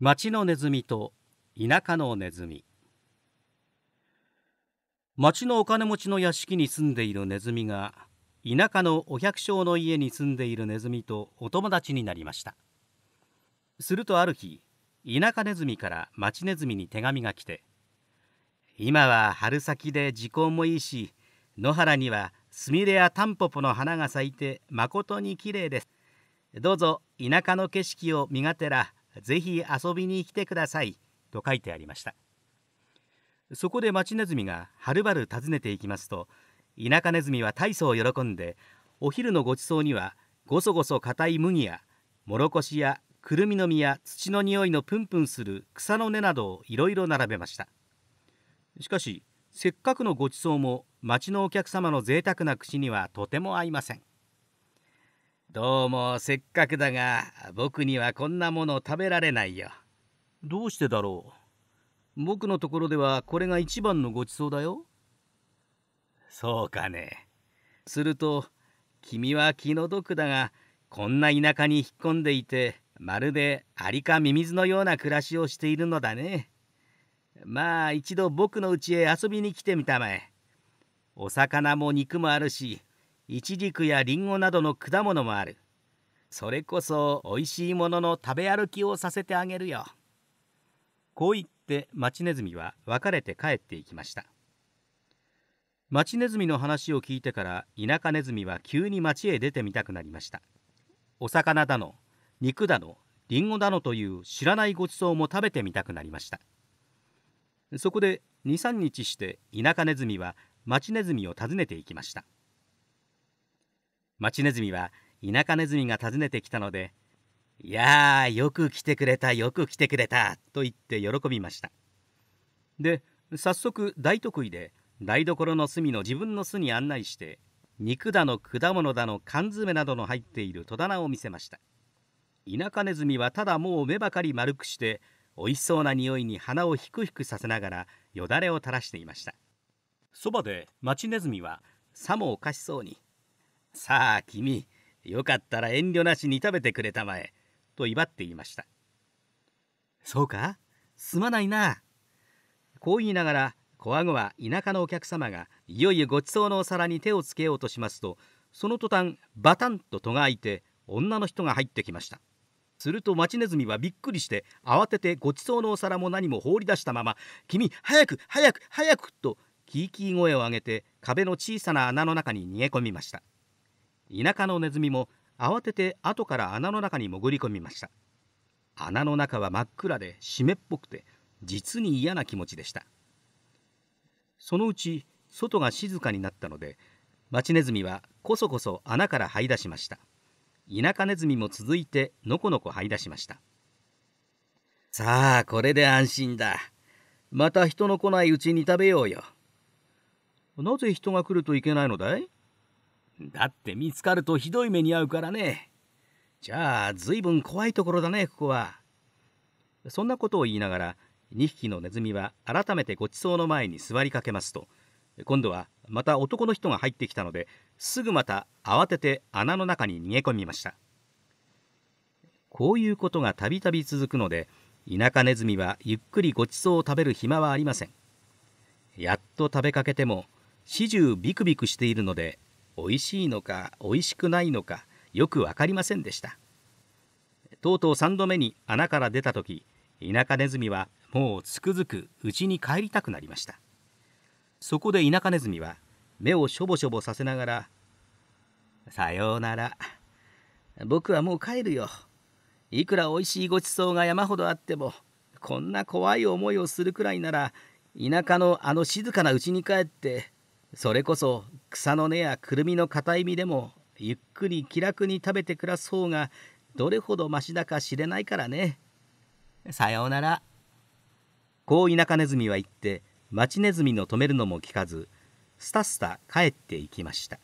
町のネズミと田舎のネズミ町のお金持ちの屋敷に住んでいるネズミが田舎のお百姓の家に住んでいるネズミとお友達になりましたするとある日田舎ネズミから町ネズミに手紙が来て「今は春先で時効もいいし野原にはスミレやタンポポの花が咲いてまことにきれいですどうぞ田舎の景色を見がてらぜひ遊びに来てくださいと書いてありましたそこで町ネズミがはるばる訪ねていきますと田舎ネズミは大層喜んでお昼のごちそうにはごそごそ硬い麦やもろこしやくるみの実や土の匂いのプンプンする草の根などをいろいろ並べましたしかしせっかくのごちそうも町のお客様の贅沢な口にはとても合いませんどうもせっかくだが僕にはこんなもの食べられないよどうしてだろう僕のところではこれが一番のごちそうだよそうかねすると君は気の毒だがこんな田舎に引っ込んでいてまるでアリかミミズのような暮らしをしているのだねまあ一度僕の家へ遊びに来てみたまえお魚も肉もあるしイチジクやリンゴなどの果物もあるそれこそおいしいものの食べ歩きをさせてあげるよこう言ってマチネズミは別れて帰っていきましたマチネズミの話を聞いてから田舎ネズミは急に町へ出てみたくなりましたお魚だの肉だのリンゴだのという知らないごちそうも食べてみたくなりましたそこで23日して田舎ネズミは町ネズミを訪ねていきました町ネズミは田舎ネズミが訪ねてきたので「いやよく来てくれたよく来てくれた」と言って喜びましたで早速大得意で台所の隅の自分の巣に案内して肉だの果物だの缶詰などの入っている戸棚を見せました田舎ネズミはただもう目ばかり丸くしておいしそうな匂いに鼻をひくひくさせながらよだれを垂らしていましたそばで町ネズミはさもおかしそうにさあ君よかったら遠慮なしに食べてくれたまえ」と威張っていました「そうかすまないな」こう言いながらこわごわ田舎のお客様がいよいよごちそうのお皿に手をつけようとしますとその途端バタンと戸が開いて女の人が入ってきましたすると町ネズミはびっくりして慌ててごちそうのお皿も何も放り出したまま「君早く早く早く!」とキーキー声を上げて壁の小さな穴の中に逃げ込みました。田舎のネズミも慌てて後から穴の中に潜り込みました穴の中は真っ暗で湿っぽくて実に嫌な気持ちでしたそのうち外が静かになったのでマチネズミはこそこそ穴から這い出しました田舎ネズミも続いてのこのこ這い出しましたさあこれで安心だまた人の来ないうちに食べようよなぜ人が来るといけないのだいだって見つかるとひどい目に遭うからね。じゃあ、ずいぶん怖いところだね、ここは。そんなことを言いながら、2匹のネズミは改めてごちそうの前に座りかけますと、今度はまた男の人が入ってきたので、すぐまた慌てて穴の中に逃げ込みました。こういうことがたびたび続くので、田舎ネズミはゆっくりごちそうを食べる暇はありません。やっと食べかけても、始終ビクビクしているので美味しいのか美味しくないのかよく分かりませんでしたとうとう三度目に穴から出た時田舎ネズミはもうつくづく家に帰りたくなりましたそこで田舎ネズミは目をしょぼしょぼさせながら「さようなら僕はもう帰るよいくらおいしいごちそうが山ほどあってもこんな怖い思いをするくらいなら田舎のあの静かな家に帰ってそれこそ草の根やくるみの硬い実でもゆっくり気楽に食べて暮らす方がどれほどマシだか知れないからね。さようなら。こう田舎ネズミは言って町ネズミの止めるのも聞かずスタスタ帰っていきました。